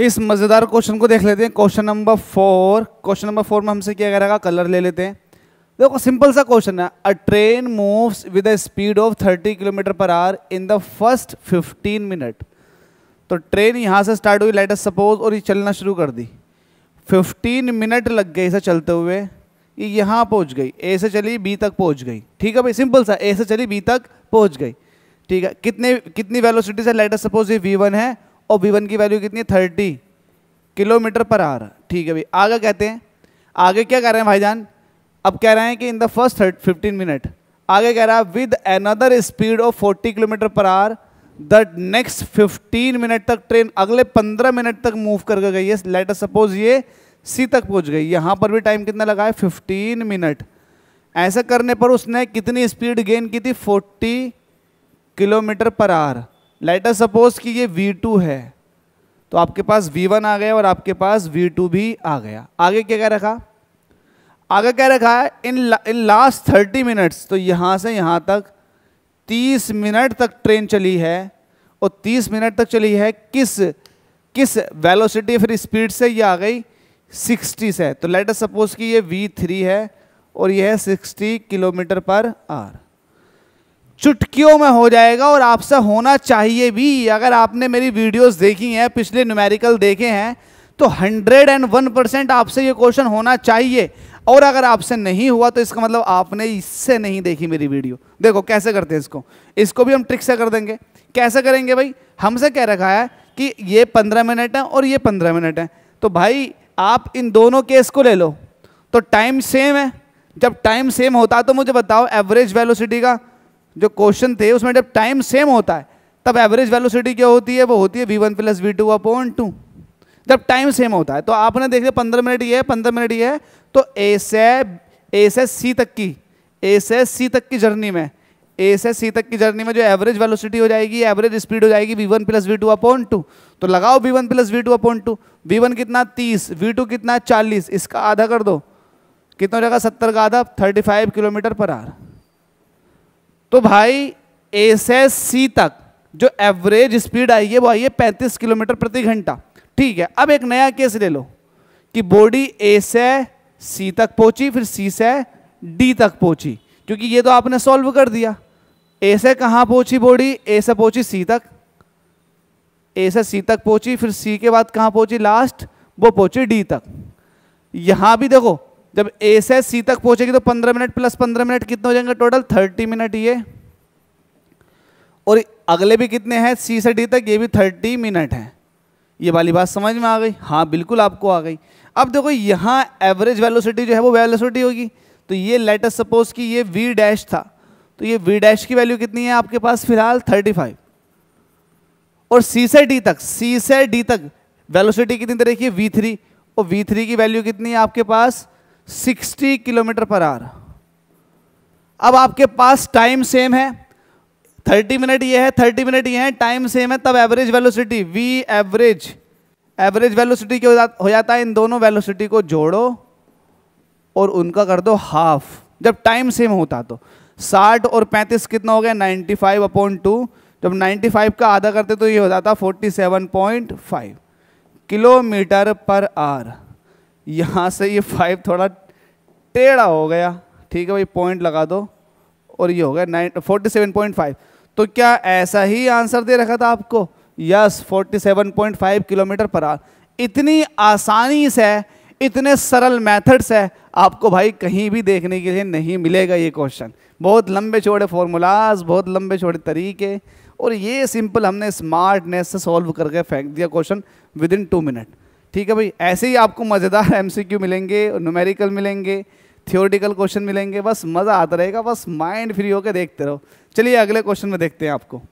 इस मज़ेदार क्वेश्चन को देख लेते हैं question number four question number four में हमसे क्या करेगा कलर ले लेते हैं देखो सिंपल सा क्वेश्चन है a train moves with a speed of 30 kilometre per hour in the first 15 minute तो ट्रेन यहाँ से स्टार्ट हुई लेटेस्ट सपोज और ये चलना शुरू कर दी 15 मिनट लग गए इसे चलते हुए ये यहाँ पहुँच गई ए से चली बी तक पहुँच गई ठीक है भाई सिंपल सा ए से चली बी तक पहुँच गई ठीक है कितने कितनी वेलोसिटी से लेटेस्ट सपोज ये वी वन है और वी वन की वैल्यू कितनी है थर्टी किलोमीटर पर आर ठीक है भाई आगे कहते हैं आगे क्या कह रहे हैं भाईजान अब कह रहे हैं कि in the first thirty fifteen minute आगे कह रहा है with another speed of forty kilometre per hour the next fifteen minute तक ट्रेन अगले पंद्रह मिनट तक मूव करके गई है लेटर सपोज ये सी तक पहुंच गई यहाँ पर भी टाइम कितना लगा है फिफ्टीन मिनट ऐसा करने पर उसने कितनी स्पीड गेन की थी forty kilometre per hour later suppose कि ये V2 है तो आपके पास V1 आ गया और आपके पास V2 भी आ गया आगे क्या क्या रखा आगे क्या रखा है in in last thirty minutes तो यहाँ से यहाँ तक तीस मिनट तक ट्रेन चली है और तीस मिनट तक चली है किस किस वेलोसिटी फिर स्पीड से ये आ गई सिक्सटी से तो लेटर सपोज कि ये थ्री है और यह है सिक्सटी किलोमीटर पर आर चुटकियों में हो जाएगा और आपसे होना चाहिए भी अगर आपने मेरी वीडियोस देखी हैं पिछले न्यूमेरिकल देखे हैं तो 101 परसेंट आपसे ये क्वेश्चन होना चाहिए और अगर आपसे नहीं हुआ तो इसका मतलब आपने इससे नहीं देखी मेरी वीडियो देखो कैसे करते हैं इसको इसको भी हम ट्रिक से कर देंगे कैसे करेंगे भाई हमसे कह रखा है कि ये पंद्रह मिनट है और ये पंद्रह मिनट है तो भाई आप इन दोनों केस को ले लो तो टाइम सेम है जब टाइम सेम होता तो मुझे बताओ एवरेज वेलोसिटी का जो क्वेश्चन थे उसमें जब टाइम सेम होता है तब एवरेज वेलोसिटी क्या होती है वो होती है V one plus V two upon two जब टाइम सेम होता है तो आपने देख लिया पंद्रह मिनट ये है पंद्रह मिनट ये है तो ए से ए से सी तक की ए से सी तक की जर्नी में ए से सी तक की जर्नी में जो एवरेज वेलोसिटी हो जाएगी एवरेज स्पीड हो जाएगी V one plus V two upon two तो लगाओ V one plus V two upon two V one कितना तीस वी टू कितना चालीस इसका आधा कर दो कितना हो जाएगा सत्तर का आधा thirty five kilometre per hour तो भाई ए से सी तक जो एवरेज स्पीड आई है वो आई है पैंतीस किलोमीटर प्रति घंटा ठीक है अब एक नया केस ले लो कि बॉडी ए से सी तक पहुंची फिर सी से डी तक पहुंची क्योंकि ये तो आपने सॉल्व कर दिया ए से कहाँ पहुंची बॉडी ए से पहुंची सी तक ए से सी तक पहुंची फिर सी के बाद कहाँ पहुंची लास्ट वो पहुंची डी तक यहाँ भी देखो जब ए से सी तक पहुंचेगी तो 15 मिनट प्लस 15 मिनट कितने हो जाएंगे टोटल 30 मिनट ये और अगले भी कितने हैं सी से डी तक ये भी 30 मिनट है ये वाली बात समझ में आ गई हाँ बिल्कुल आपको आ गई अब देखो यहाँ एवरेज वेलोसिटी जो है वो वेलोसिटी होगी तो ये लेटेस्ट सपोज कि ये वी डैश था तो ये वी डैश की वैल्यू कितनी है आपके पास फिलहाल फाइव और सी से डी तक सी से डी तक वेलोसिटी कितनी तरह की वी थ्री और वी थ्री की वैल्यू कितनी है आपके पास 60 किलोमीटर पर आर अब आपके पास टाइम सेम है 30 मिनट ये है 30 मिनट ये है टाइम सेम है तब average velocity V average average velocity क्या हो जाता है इन दोनों वेलोसिटी को जोड़ो और उनका कर दो हाफ जब टाइम सेम होता तो 60 और 35 कितना हो गया 95 फाइव अपॉन टू जब 95 का आधा करते तो ये हो जाता 47.5 किलोमीटर पर आर यहाँ से ये फाइव थोड़ा टेढ़ा हो गया ठीक है भाई पॉइंट लगा दो और ये हो गया nine forty seven point five तो क्या ऐसा ही आंसर दे रखा था आपको yes forty seven point five kilometre per hour इतनी आसानी से इतने सरल मेथड्स है आपको भाई कहीं भी देखने के लिए नहीं मिलेगा ये क्वेश्चन बहुत लंबे छोड़े फॉर्मूलाज बहुत लंबे छोड़े तरीके और ये सिंपल हमने स्मार्टनेस से सॉल्व करके फेंक दिया question within two minute ठीक है भाई ऐसे ही आपको मज़ेदार एमसीक्यू मिलेंगे न्यूमेरिकल मिलेंगे थियोरटिकल क्वेश्चन मिलेंगे बस मज़ा आता रहेगा बस माइंड फ्री होकर देखते रहो चलिए अगले क्वेश्चन में देखते हैं आपको